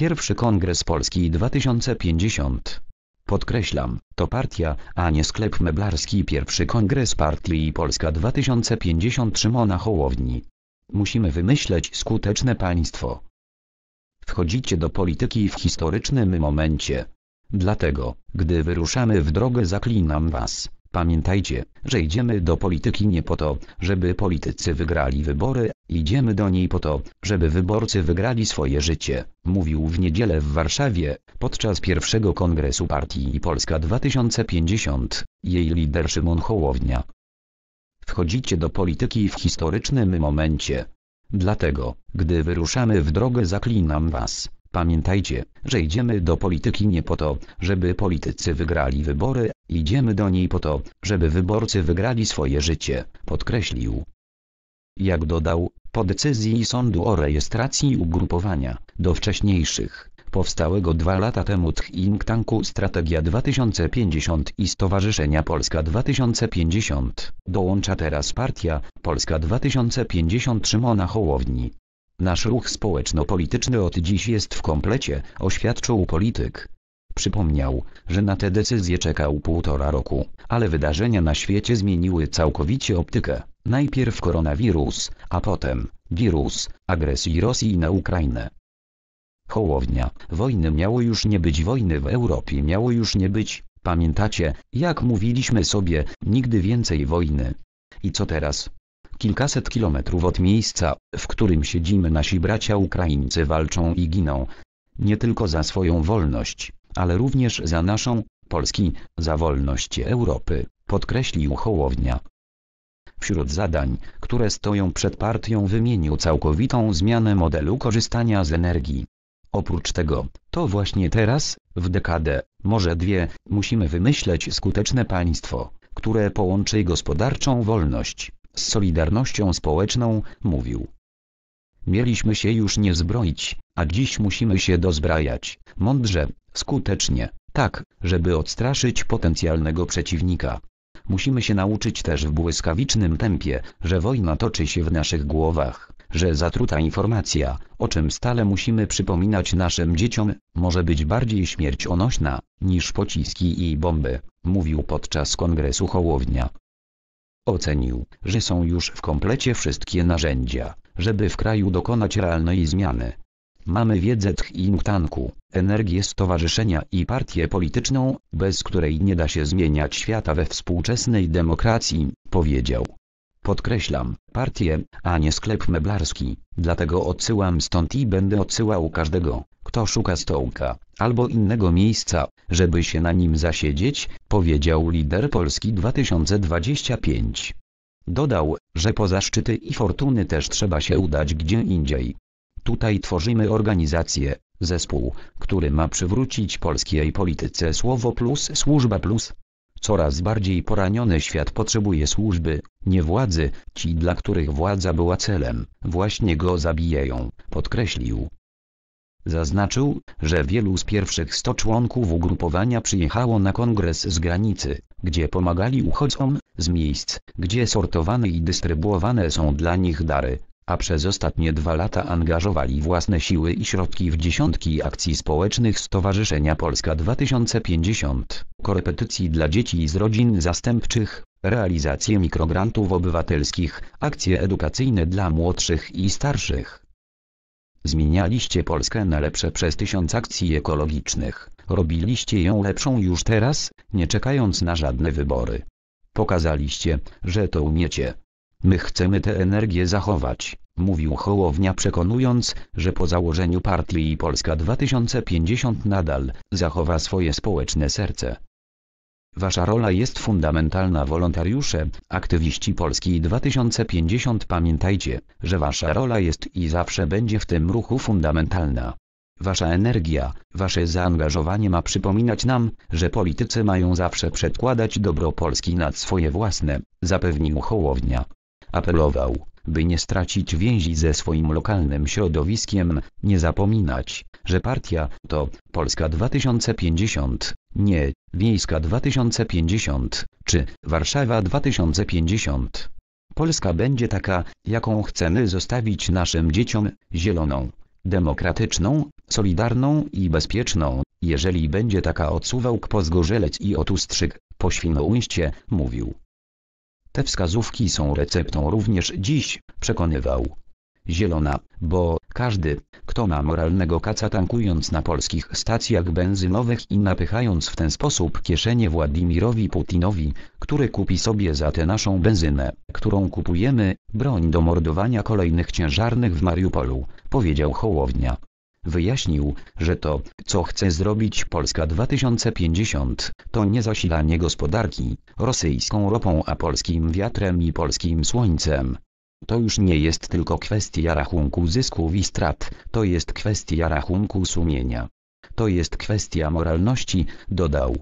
Pierwszy Kongres Polski 2050. Podkreślam, to partia, a nie sklep meblarski Pierwszy Kongres Partii Polska 2050 Szymona Hołowni. Musimy wymyśleć skuteczne państwo. Wchodzicie do polityki w historycznym momencie. Dlatego, gdy wyruszamy w drogę zaklinam was. Pamiętajcie, że idziemy do polityki nie po to, żeby politycy wygrali wybory, idziemy do niej po to, żeby wyborcy wygrali swoje życie, mówił w niedzielę w Warszawie, podczas pierwszego kongresu partii Polska 2050, jej lider Szymon Hołownia. Wchodzicie do polityki w historycznym momencie. Dlatego, gdy wyruszamy w drogę zaklinam Was. Pamiętajcie, że idziemy do polityki nie po to, żeby politycy wygrali wybory, idziemy do niej po to, żeby wyborcy wygrali swoje życie, podkreślił. Jak dodał, po decyzji sądu o rejestracji ugrupowania, do wcześniejszych, powstałego dwa lata temu think tanku Strategia 2050 i Stowarzyszenia Polska 2050, dołącza teraz partia Polska 2050 Szymona Hołowni. Nasz ruch społeczno-polityczny od dziś jest w komplecie, oświadczył polityk. Przypomniał, że na te decyzje czekał półtora roku, ale wydarzenia na świecie zmieniły całkowicie optykę. Najpierw koronawirus, a potem wirus agresji Rosji na Ukrainę. Hołownia, wojny miało już nie być, wojny w Europie miało już nie być. Pamiętacie, jak mówiliśmy sobie, nigdy więcej wojny. I co teraz? kilkaset kilometrów od miejsca, w którym siedzimy nasi bracia Ukraińcy walczą i giną. Nie tylko za swoją wolność, ale również za naszą, Polski, za wolność Europy, podkreślił Hołownia. Wśród zadań, które stoją przed partią wymienił całkowitą zmianę modelu korzystania z energii. Oprócz tego, to właśnie teraz, w dekadę, może dwie, musimy wymyśleć skuteczne państwo, które połączy gospodarczą wolność, z solidarnością społeczną, mówił. Mieliśmy się już nie zbroić, a dziś musimy się dozbrajać, mądrze, skutecznie, tak, żeby odstraszyć potencjalnego przeciwnika. Musimy się nauczyć też w błyskawicznym tempie, że wojna toczy się w naszych głowach, że zatruta informacja, o czym stale musimy przypominać naszym dzieciom, może być bardziej śmiercionośna niż pociski i bomby, mówił podczas kongresu Hołownia. Ocenił, że są już w komplecie wszystkie narzędzia, żeby w kraju dokonać realnej zmiany. Mamy wiedzę think tanku, energię stowarzyszenia i partię polityczną, bez której nie da się zmieniać świata we współczesnej demokracji, powiedział. Podkreślam, partię, a nie sklep meblarski, dlatego odsyłam stąd i będę odsyłał każdego, kto szuka stołka, albo innego miejsca, żeby się na nim zasiedzieć, powiedział lider Polski 2025. Dodał, że po zaszczyty i fortuny też trzeba się udać gdzie indziej. Tutaj tworzymy organizację, zespół, który ma przywrócić polskiej polityce słowo plus służba plus. Coraz bardziej poraniony świat potrzebuje służby, nie władzy, ci dla których władza była celem, właśnie go zabijają, podkreślił. Zaznaczył, że wielu z pierwszych 100 członków ugrupowania przyjechało na kongres z granicy, gdzie pomagali uchodźcom, z miejsc, gdzie sortowane i dystrybuowane są dla nich dary, a przez ostatnie dwa lata angażowali własne siły i środki w dziesiątki akcji społecznych Stowarzyszenia Polska 2050, korepetycji dla dzieci z rodzin zastępczych, realizację mikrograntów obywatelskich, akcje edukacyjne dla młodszych i starszych. Zmienialiście Polskę na lepsze przez tysiąc akcji ekologicznych, robiliście ją lepszą już teraz, nie czekając na żadne wybory. Pokazaliście, że to umiecie. My chcemy tę energię zachować, mówił Hołownia przekonując, że po założeniu partii Polska 2050 nadal zachowa swoje społeczne serce. Wasza rola jest fundamentalna wolontariusze, aktywiści Polski 2050 pamiętajcie, że wasza rola jest i zawsze będzie w tym ruchu fundamentalna. Wasza energia, wasze zaangażowanie ma przypominać nam, że politycy mają zawsze przedkładać dobro Polski nad swoje własne, zapewnił Hołownia. Apelował by nie stracić więzi ze swoim lokalnym środowiskiem, nie zapominać, że partia to Polska 2050, nie Wiejska 2050 czy Warszawa 2050. Polska będzie taka, jaką chcemy zostawić naszym dzieciom, zieloną, demokratyczną, solidarną i bezpieczną, jeżeli będzie taka odsuwał po pozgorzelec i otustrzyk, po Świnoujście, mówił. Te wskazówki są receptą również dziś, przekonywał. Zielona, bo każdy, kto ma moralnego kaca tankując na polskich stacjach benzynowych i napychając w ten sposób kieszenie Władimirowi Putinowi, który kupi sobie za tę naszą benzynę, którą kupujemy, broń do mordowania kolejnych ciężarnych w Mariupolu, powiedział Hołownia. Wyjaśnił, że to, co chce zrobić Polska 2050, to nie zasilanie gospodarki, rosyjską ropą a polskim wiatrem i polskim słońcem. To już nie jest tylko kwestia rachunku zysków i strat, to jest kwestia rachunku sumienia. To jest kwestia moralności, dodał.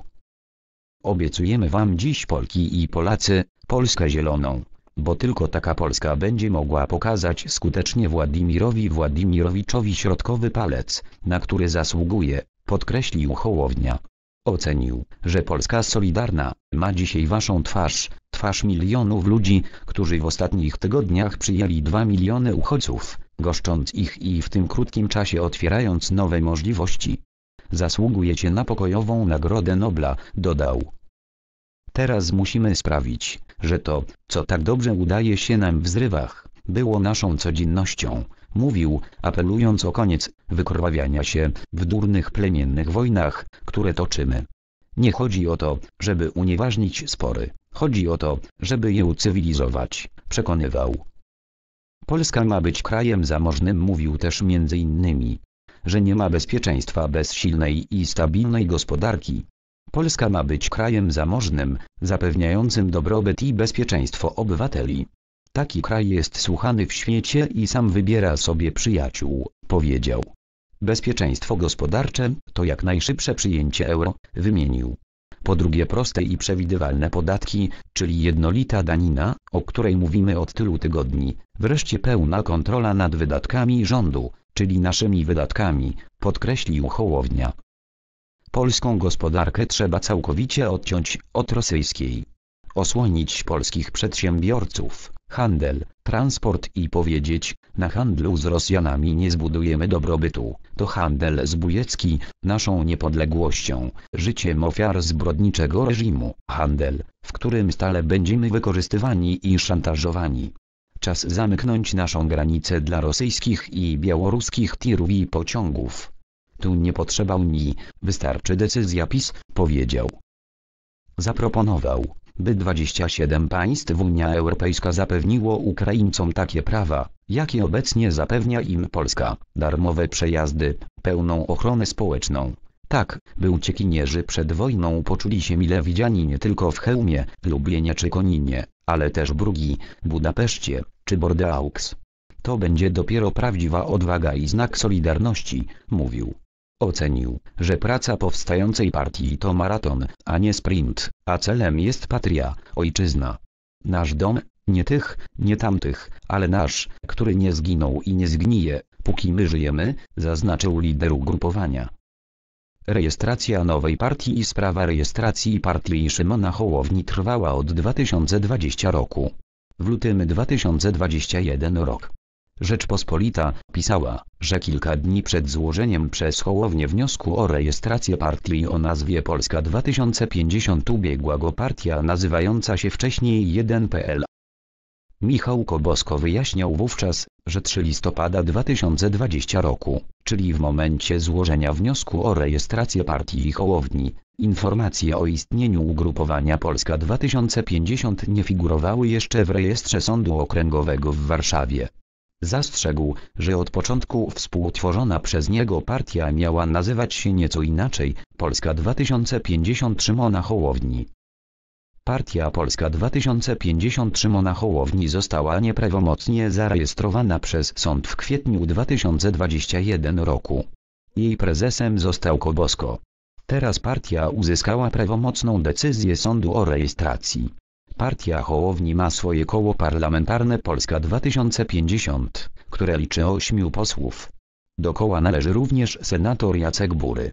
Obiecujemy Wam dziś Polki i Polacy, Polskę zieloną, bo tylko taka Polska będzie mogła pokazać skutecznie Władimirowi Władimirowiczowi środkowy palec, na który zasługuje, podkreślił Hołownia. Ocenił, że Polska Solidarna ma dzisiaj waszą twarz, twarz milionów ludzi, którzy w ostatnich tygodniach przyjęli 2 miliony uchodźców, goszcząc ich i w tym krótkim czasie otwierając nowe możliwości. Zasługujecie na pokojową Nagrodę Nobla, dodał. Teraz musimy sprawić, że to, co tak dobrze udaje się nam w zrywach, było naszą codziennością, mówił, apelując o koniec wykrwawiania się w durnych plemiennych wojnach, które toczymy. Nie chodzi o to, żeby unieważnić spory, chodzi o to, żeby je ucywilizować, przekonywał. Polska ma być krajem zamożnym mówił też między innymi, że nie ma bezpieczeństwa bez silnej i stabilnej gospodarki, Polska ma być krajem zamożnym, zapewniającym dobrobyt i bezpieczeństwo obywateli. Taki kraj jest słuchany w świecie i sam wybiera sobie przyjaciół, powiedział. Bezpieczeństwo gospodarcze to jak najszybsze przyjęcie euro, wymienił. Po drugie proste i przewidywalne podatki, czyli jednolita danina, o której mówimy od tylu tygodni, wreszcie pełna kontrola nad wydatkami rządu, czyli naszymi wydatkami, podkreślił Hołownia. Polską gospodarkę trzeba całkowicie odciąć od rosyjskiej. Osłonić polskich przedsiębiorców, handel, transport i powiedzieć, na handlu z Rosjanami nie zbudujemy dobrobytu, to handel zbójecki, naszą niepodległością, życiem ofiar zbrodniczego reżimu, handel, w którym stale będziemy wykorzystywani i szantażowani. Czas zamknąć naszą granicę dla rosyjskich i białoruskich tirów i pociągów tu nie potrzeba Unii, wystarczy decyzja PiS, powiedział. Zaproponował, by 27 państw Unia Europejska zapewniło Ukraińcom takie prawa, jakie obecnie zapewnia im Polska, darmowe przejazdy, pełną ochronę społeczną. Tak, by uciekinierzy przed wojną poczuli się mile widziani nie tylko w Chełmie, Lublinie czy Koninie, ale też Brugi, Budapeszcie, czy Bordeaux. To będzie dopiero prawdziwa odwaga i znak solidarności, mówił. Ocenił, że praca powstającej partii to maraton, a nie sprint, a celem jest patria, ojczyzna. Nasz dom, nie tych, nie tamtych, ale nasz, który nie zginął i nie zgnije, póki my żyjemy, zaznaczył lider ugrupowania. Rejestracja nowej partii i sprawa rejestracji partii Szymona Hołowni trwała od 2020 roku. W lutym 2021 rok Rzeczpospolita pisała, że kilka dni przed złożeniem przez Hołownię wniosku o rejestrację partii o nazwie Polska 2050 ubiegła go partia nazywająca się wcześniej 1PL. Michał Kobosko wyjaśniał wówczas, że 3 listopada 2020 roku, czyli w momencie złożenia wniosku o rejestrację partii Hołowni, informacje o istnieniu ugrupowania Polska 2050 nie figurowały jeszcze w rejestrze Sądu Okręgowego w Warszawie. Zastrzegł, że od początku współtworzona przez niego partia miała nazywać się nieco inaczej, Polska 2050 Szymona Hołowni. Partia Polska 2050 Szymona Hołowni została nieprawomocnie zarejestrowana przez sąd w kwietniu 2021 roku. Jej prezesem został Kobosko. Teraz partia uzyskała prawomocną decyzję sądu o rejestracji. Partia Hołowni ma swoje koło parlamentarne Polska 2050, które liczy ośmiu posłów. Do koła należy również senator Jacek Bury.